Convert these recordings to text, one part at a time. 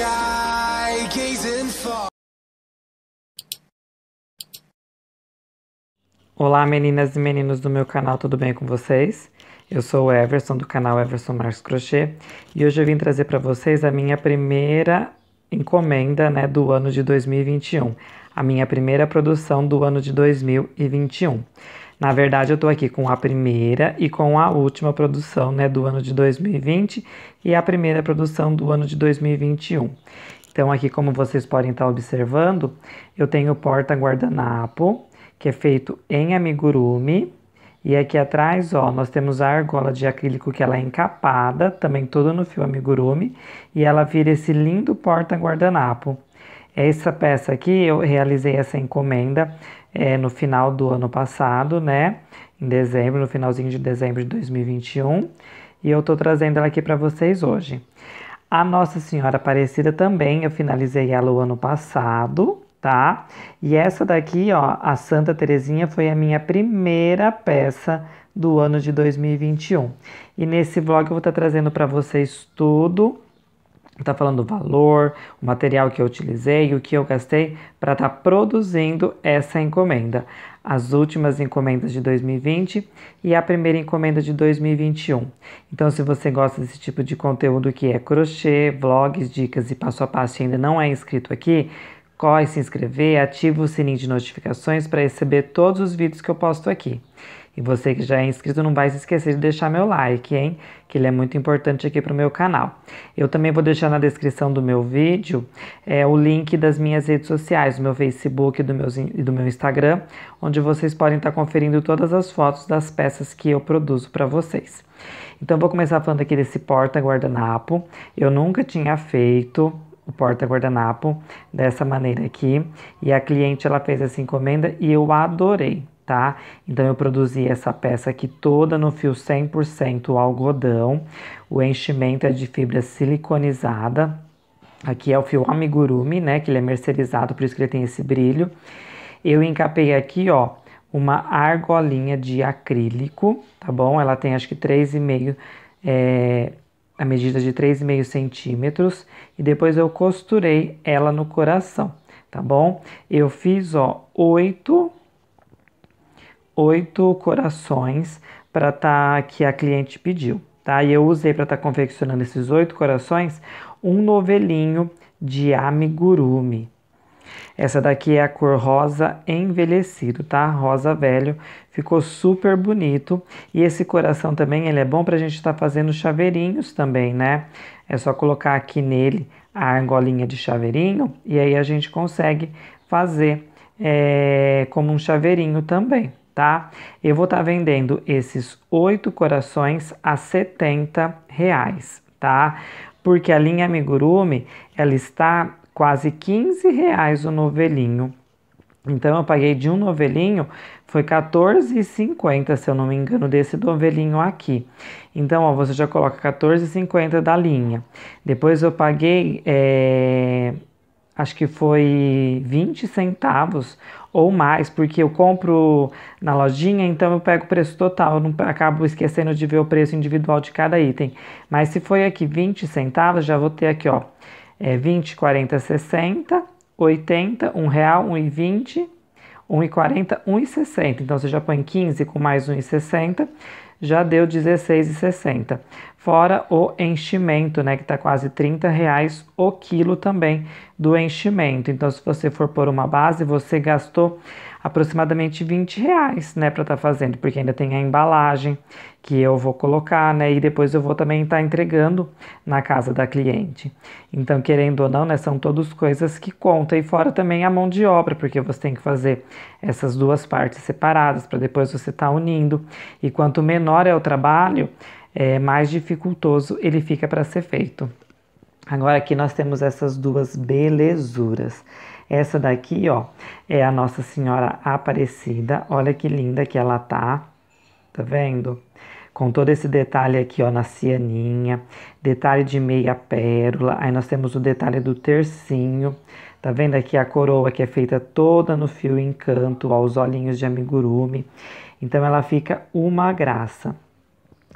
sky gazing far. Olá meninas e meninos do meu canal, tudo bem com vocês? Eu sou o Everson do canal Everson Marcos Crochê e hoje eu vim trazer para vocês a minha primeira encomenda, né, do ano de 2021, a minha primeira produção do ano de 2021. Na verdade, eu estou aqui com a primeira e com a última produção né, do ano de 2020 e a primeira produção do ano de 2021. Então, aqui, como vocês podem estar tá observando, eu tenho porta-guardanapo, que é feito em amigurumi. E aqui atrás, ó, nós temos a argola de acrílico que ela é encapada, também toda no fio amigurumi, e ela vira esse lindo porta-guardanapo. Essa peça aqui, eu realizei essa encomenda é, no final do ano passado, né? Em dezembro, no finalzinho de dezembro de 2021. E eu tô trazendo ela aqui para vocês hoje. A Nossa Senhora Aparecida também, eu finalizei ela o ano passado, tá? E essa daqui, ó, a Santa Terezinha foi a minha primeira peça do ano de 2021. E nesse vlog eu vou estar tá trazendo para vocês tudo está falando o valor, o material que eu utilizei, o que eu gastei para estar tá produzindo essa encomenda. As últimas encomendas de 2020 e a primeira encomenda de 2021. Então, se você gosta desse tipo de conteúdo que é crochê, vlogs, dicas e passo a passo e ainda não é inscrito aqui, corre se inscrever, ativa o sininho de notificações para receber todos os vídeos que eu posto aqui. E você que já é inscrito não vai se esquecer de deixar meu like, hein? Que ele é muito importante aqui para o meu canal. Eu também vou deixar na descrição do meu vídeo é, o link das minhas redes sociais, do meu Facebook do meu, e do meu Instagram, onde vocês podem estar tá conferindo todas as fotos das peças que eu produzo para vocês. Então, vou começar falando aqui desse porta-guardanapo. Eu nunca tinha feito o porta-guardanapo dessa maneira aqui. E a cliente, ela fez essa encomenda e eu adorei tá? Então eu produzi essa peça aqui toda no fio 100% algodão. O enchimento é de fibra siliconizada. Aqui é o fio amigurumi, né, que ele é mercerizado, por isso que ele tem esse brilho. Eu encapei aqui, ó, uma argolinha de acrílico, tá bom? Ela tem acho que 3,5 é, a medida de 3,5 centímetros e depois eu costurei ela no coração, tá bom? Eu fiz, ó, oito oito corações para tá que a cliente pediu, tá? E eu usei para estar tá confeccionando esses oito corações um novelinho de amigurumi. Essa daqui é a cor rosa envelhecido, tá? Rosa velho, ficou super bonito. E esse coração também, ele é bom para a gente estar tá fazendo chaveirinhos também, né? É só colocar aqui nele a argolinha de chaveirinho e aí a gente consegue fazer é, como um chaveirinho também tá? Eu vou estar tá vendendo esses oito corações a 70 reais, tá? Porque a linha amigurumi, ela está quase 15 reais o novelinho. Então eu paguei de um novelinho, foi R$14,50, se eu não me engano, desse novelinho aqui. Então, ó, você já coloca R$14,50 da linha. Depois eu paguei é, acho que foi 20 centavos ou mais, porque eu compro na lojinha, então eu pego o preço total, eu não acabo esquecendo de ver o preço individual de cada item. Mas se foi aqui 20 centavos, já vou ter aqui, ó, é 20, 40, 60, 80, 1 real, 1,20, 1,40, 1,60. Então você já põe 15 com mais 1,60 já deu R$16,60. 16,60. Fora o enchimento, né, que está quase R$30,00 30 reais o quilo também do enchimento. Então, se você for por uma base, você gastou aproximadamente 20 reais, né, para estar tá fazendo, porque ainda tem a embalagem que eu vou colocar, né, e depois eu vou também estar tá entregando na casa da cliente. Então, querendo ou não, né, são todas coisas que contam, e fora também a mão de obra, porque você tem que fazer essas duas partes separadas para depois você estar tá unindo, e quanto menor é o trabalho, é, mais dificultoso ele fica para ser feito. Agora aqui nós temos essas duas belezuras. Essa daqui, ó, é a Nossa Senhora Aparecida. Olha que linda que ela tá. Tá vendo? Com todo esse detalhe aqui, ó, na cianinha. Detalhe de meia pérola. Aí nós temos o detalhe do tercinho. Tá vendo aqui a coroa que é feita toda no fio encanto, aos olhinhos de amigurumi. Então ela fica uma graça.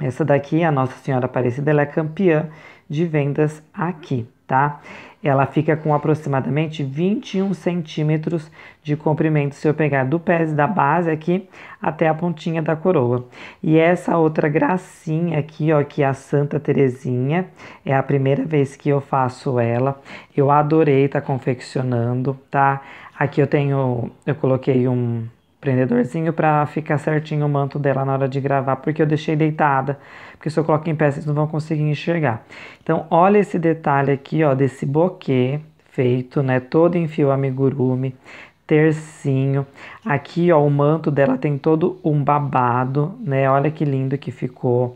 Essa daqui, a Nossa Senhora Aparecida, ela é campeã de vendas aqui tá? Ela fica com aproximadamente 21 centímetros de comprimento se eu pegar do pé da base aqui até a pontinha da coroa. E essa outra gracinha aqui, ó, que é a Santa Terezinha, é a primeira vez que eu faço ela. Eu adorei tá confeccionando, tá? Aqui eu tenho, eu coloquei um prendedorzinho para ficar certinho o manto dela na hora de gravar, porque eu deixei deitada, porque se eu coloco em pé vocês não vão conseguir enxergar. Então, olha esse detalhe aqui, ó, desse boquê feito, né, todo em fio amigurumi, tercinho. Aqui, ó, o manto dela tem todo um babado, né, olha que lindo que ficou.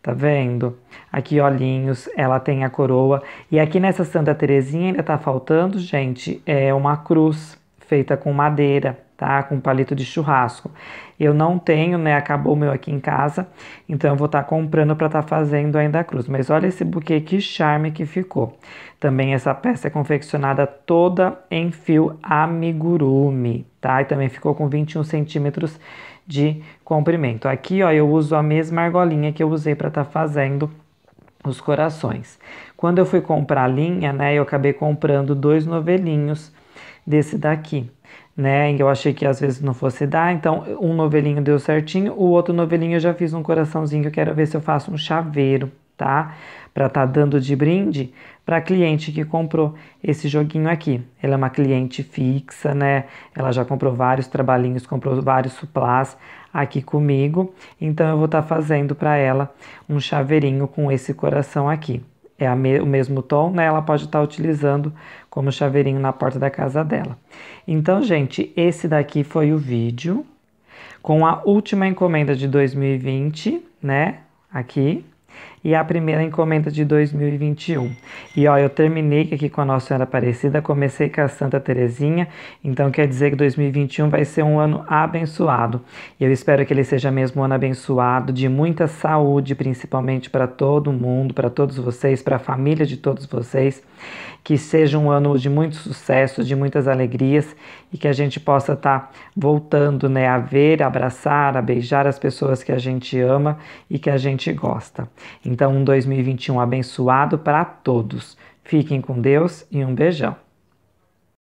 Tá vendo? Aqui olhinhos, ela tem a coroa. E aqui nessa Santa Terezinha ainda tá faltando, gente, é uma cruz feita com madeira tá? Com palito de churrasco. Eu não tenho, né? Acabou o meu aqui em casa, então eu vou estar tá comprando para estar tá fazendo ainda a cruz. Mas olha esse buquê, que charme que ficou. Também essa peça é confeccionada toda em fio amigurumi, tá? E também ficou com 21 centímetros de comprimento. Aqui, ó, eu uso a mesma argolinha que eu usei para estar tá fazendo os corações. Quando eu fui comprar a linha, né, eu acabei comprando dois novelinhos desse daqui né? Eu achei que às vezes não fosse dar, então um novelinho deu certinho, o outro novelinho eu já fiz um coraçãozinho que eu quero ver se eu faço um chaveiro, tá? Para tá dando de brinde para cliente que comprou esse joguinho aqui. Ela é uma cliente fixa, né? Ela já comprou vários trabalhinhos, comprou vários suplás aqui comigo, então eu vou estar tá fazendo para ela um chaveirinho com esse coração aqui é me o mesmo tom, né? Ela pode estar tá utilizando como chaveirinho na porta da casa dela. Então, gente, esse daqui foi o vídeo com a última encomenda de 2020, né? Aqui e a primeira encomenda de 2021. E ó, eu terminei aqui com a Nossa Senhora Aparecida, comecei com a Santa Terezinha, então quer dizer que 2021 vai ser um ano abençoado. e Eu espero que ele seja mesmo um ano abençoado, de muita saúde, principalmente para todo mundo, para todos vocês, para a família de todos vocês. Que seja um ano de muito sucesso, de muitas alegrias e que a gente possa estar tá voltando né, a ver, a abraçar, a beijar as pessoas que a gente ama e que a gente gosta. Então, então, um 2021 abençoado para todos. Fiquem com Deus e um beijão.